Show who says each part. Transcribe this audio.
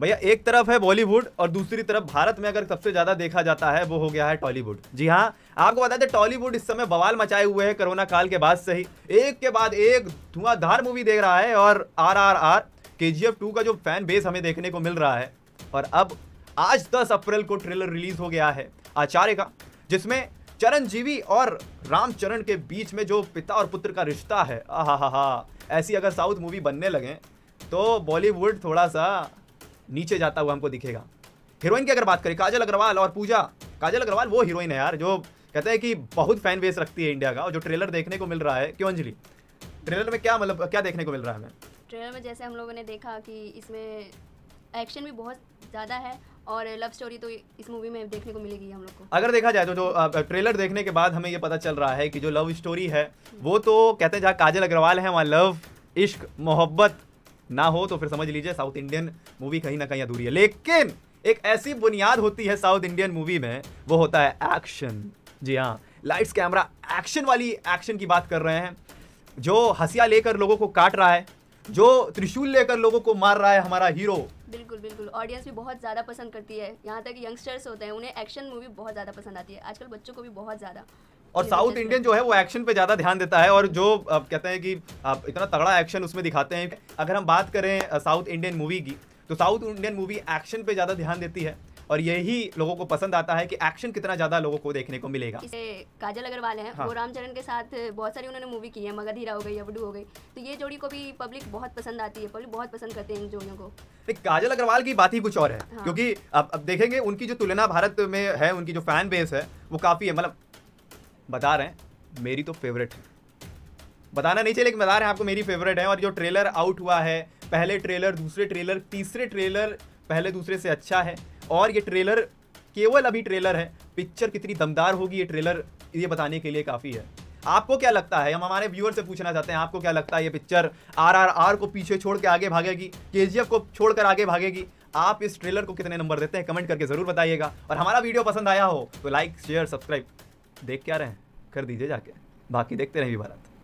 Speaker 1: भैया एक तरफ है बॉलीवुड और दूसरी तरफ भारत में अगर सबसे ज्यादा देखा जाता है वो हो गया है टॉलीवुड जी हाँ आपको बता दें टॉलीवुड इस समय बवाल मचाए हुए हैं कोरोना काल के बाद से ही एक के बाद एक धुआंधार मूवी देख रहा है और आर आर आर के जी एफ टू का जो फैन बेस हमें देखने को मिल रहा है और अब आज दस अप्रैल को ट्रेलर रिलीज हो गया है आचार्य का जिसमें चरणजीवी और रामचरण के बीच में जो पिता और पुत्र का रिश्ता है आहा हा हा ऐसी अगर साउथ मूवी बनने लगे तो बॉलीवुड थोड़ा सा नीचे जाता हुआ हमको दिखेगा हीरोइन की अगर बात करें काजल अग्रवाल और पूजा काजल अग्रवाल वो हीरोइन है यार जो कहते हैं कि बहुत फैन बेस रखती है इंडिया का और जो ट्रेलर देखने को मिल रहा है क्यों अंजलि ट्रेलर में क्या मतलब क्या देखने को मिल रहा है हमें
Speaker 2: ट्रेलर में जैसे हम लोगों ने देखा कि इसमें एक्शन भी बहुत ज़्यादा है और लव स्टोरी तो इस मूवी में देखने को मिलेगी हम लोग को अगर देखा जाए तो
Speaker 1: जो ट्रेलर देखने के बाद हमें ये पता चल रहा है कि जो लव स्टोरी है वो तो कहते हैं जहाँ काजल अग्रवाल है वहाँ लव इश्क मोहब्बत ना हो तो फिर समझ लीजिए साउथ इंडियन मूवी कहीं ना कहीं अधूरी है लेकिन एक ऐसी बुनियाद होती है साउथ इंडियन मूवी में वो होता है एक्शन जी हाँ लाइट्स कैमरा एक्शन वाली एक्शन की बात कर रहे हैं जो हसिया लेकर लोगों को काट रहा है जो त्रिशूल लेकर लोगों को मार रहा है हमारा हीरो
Speaker 2: बिल्कुल बिल्कुल ऑडियंस भी बहुत ज़्यादा पसंद करती है यहाँ तक यंगस्टर्स होते हैं उन्हें एक्शन मूवी बहुत ज़्यादा पसंद आती है आजकल बच्चों को भी बहुत ज़्यादा
Speaker 1: और साउथ इंडियन जो है वो एक्शन पे ज़्यादा ध्यान देता है और जो कहते हैं कि इतना तगड़ा एक्शन उसमें दिखाते हैं अगर हम बात करें साउथ इंडियन मूवी की तो साउथ इंडियन मूवी एक्शन पे ज़्यादा ध्यान देती है और यही लोगों को पसंद आता है कि एक्शन कितना ज्यादा लोगों को देखने को मिलेगा
Speaker 2: काजल अग्रवाल है हाँ। वो रामचरण के साथ बहुत सारी उन्होंने मूवी की है मगध हीरा हो गई अबडू हो गई तो ये जोड़ी को भी पब्लिक बहुत पसंद आती है पब्लिक बहुत पसंद करते हैं इन जोड़ियों को
Speaker 1: काजल अग्रवाल की बात ही कुछ और है हाँ। क्योंकि अब अब देखेंगे उनकी जो तुलना भारत में है उनकी जो फैन बेस है वो काफी है मतलब बता रहे हैं मेरी तो फेवरेट है बताना नहीं चाहिए लेकिन बता रहे हैं आपको मेरी फेवरेट है और जो ट्रेलर आउट हुआ है पहले ट्रेलर दूसरे ट्रेलर तीसरे ट्रेलर पहले दूसरे से अच्छा है और ये ट्रेलर केवल अभी ट्रेलर है पिक्चर कितनी दमदार होगी ये ट्रेलर ये बताने के लिए काफ़ी है आपको क्या लगता है हम हमारे व्यूअर से पूछना चाहते हैं आपको क्या लगता है ये पिक्चर आरआरआर को पीछे छोड़ के आगे भागेगी केजीएफ को छोड़कर आगे भागेगी आप इस ट्रेलर को कितने नंबर देते हैं कमेंट करके ज़रूर बताइएगा और हमारा वीडियो पसंद आया हो तो लाइक शेयर सब्सक्राइब देख क्या रहे हैं कर दीजिए जाके बाकी देखते रहें भी भारत